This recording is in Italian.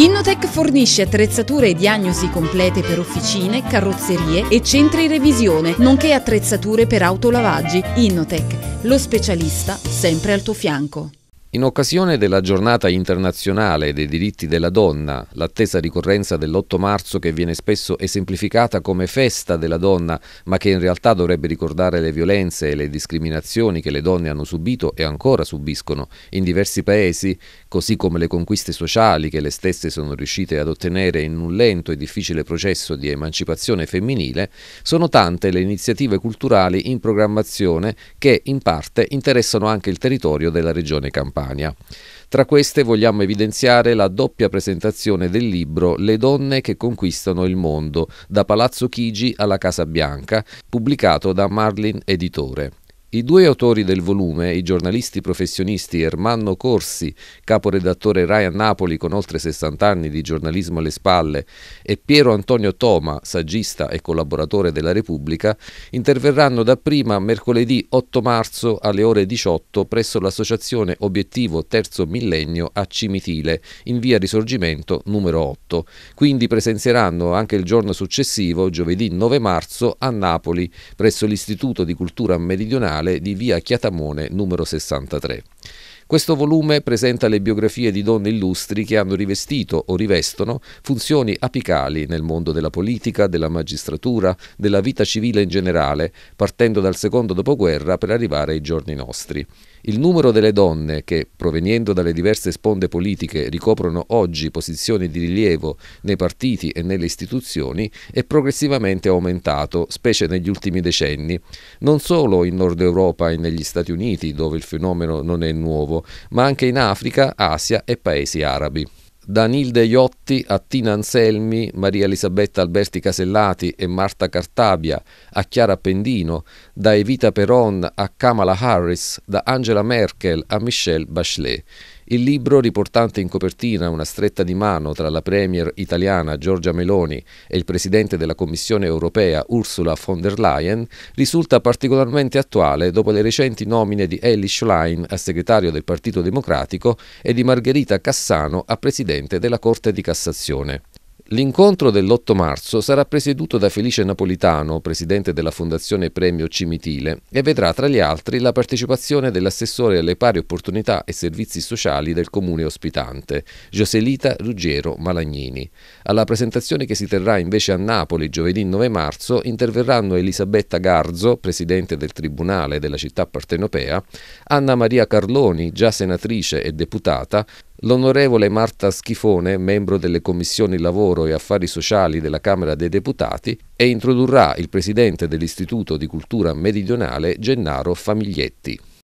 Innotech fornisce attrezzature e diagnosi complete per officine, carrozzerie e centri revisione, nonché attrezzature per autolavaggi. Innotech, lo specialista sempre al tuo fianco. In occasione della giornata internazionale dei diritti della donna, l'attesa ricorrenza dell'8 marzo che viene spesso esemplificata come festa della donna, ma che in realtà dovrebbe ricordare le violenze e le discriminazioni che le donne hanno subito e ancora subiscono in diversi paesi, così come le conquiste sociali che le stesse sono riuscite ad ottenere in un lento e difficile processo di emancipazione femminile, sono tante le iniziative culturali in programmazione che in parte interessano anche il territorio della regione Campania. Padania. Tra queste vogliamo evidenziare la doppia presentazione del libro Le donne che conquistano il mondo, da Palazzo Chigi alla Casa Bianca, pubblicato da Marlin Editore. I due autori del volume, i giornalisti professionisti Ermanno Corsi, caporedattore Rai a Napoli con oltre 60 anni di giornalismo alle spalle, e Piero Antonio Toma, saggista e collaboratore della Repubblica, interverranno dapprima mercoledì 8 marzo alle ore 18 presso l'associazione Obiettivo Terzo Millennio a Cimitile, in via Risorgimento numero 8. Quindi presenzieranno anche il giorno successivo, giovedì 9 marzo, a Napoli, presso l'Istituto di Cultura Meridionale comunale di via Chiatamone numero 63. Questo volume presenta le biografie di donne illustri che hanno rivestito o rivestono funzioni apicali nel mondo della politica, della magistratura, della vita civile in generale, partendo dal secondo dopoguerra per arrivare ai giorni nostri. Il numero delle donne che, proveniendo dalle diverse sponde politiche, ricoprono oggi posizioni di rilievo nei partiti e nelle istituzioni è progressivamente aumentato, specie negli ultimi decenni, non solo in Nord Europa e negli Stati Uniti, dove il fenomeno non è nuovo, ma anche in Africa, Asia e paesi arabi da Nilde Iotti a Tina Anselmi, Maria Elisabetta Alberti Casellati e Marta Cartabia, a Chiara Pendino, da Evita Peron a Kamala Harris, da Angela Merkel a Michelle Bachelet. Il libro, riportante in copertina una stretta di mano tra la premier italiana Giorgia Meloni e il presidente della Commissione europea Ursula von der Leyen, risulta particolarmente attuale dopo le recenti nomine di Elie Schlein a segretario del Partito Democratico e di Margherita Cassano a presidente della Corte di Cassazione. L'incontro dell'8 marzo sarà presieduto da Felice Napolitano, presidente della Fondazione Premio Cimitile, e vedrà tra gli altri la partecipazione dell'assessore alle pari opportunità e servizi sociali del comune ospitante, Joselita Ruggiero Malagnini. Alla presentazione che si terrà invece a Napoli giovedì 9 marzo interverranno Elisabetta Garzo, presidente del Tribunale della città partenopea, Anna Maria Carloni, già senatrice e deputata, L'onorevole Marta Schifone, membro delle commissioni lavoro e affari sociali della Camera dei Deputati, e introdurrà il presidente dell'Istituto di Cultura Meridionale Gennaro Famiglietti.